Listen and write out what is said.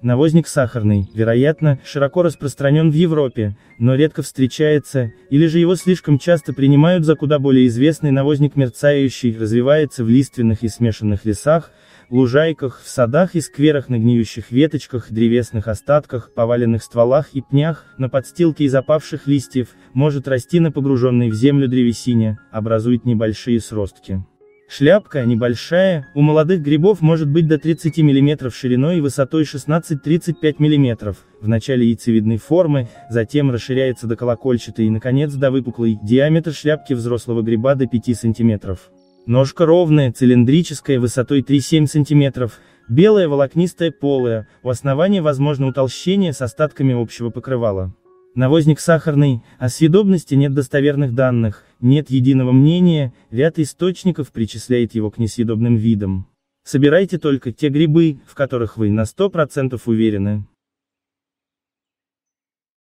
Навозник сахарный, вероятно, широко распространен в Европе, но редко встречается, или же его слишком часто принимают за куда более известный навозник мерцающий, развивается в лиственных и смешанных лесах, лужайках, в садах и скверах на гниющих веточках, древесных остатках, поваленных стволах и пнях, на подстилке из опавших листьев, может расти на погруженной в землю древесине, образует небольшие сростки. Шляпка небольшая, у молодых грибов может быть до 30 мм шириной и высотой 16-35 мм, в начале яйцевидной формы, затем расширяется до колокольчатой и наконец до выпуклой, диаметр шляпки взрослого гриба до 5 см. Ножка ровная, цилиндрическая, высотой 3-7 см, белая волокнистая полая, у основания возможно утолщение с остатками общего покрывала. Навозник сахарный, о съедобности нет достоверных данных, нет единого мнения, ряд источников причисляет его к несъедобным видам. Собирайте только те грибы, в которых вы на 100% уверены.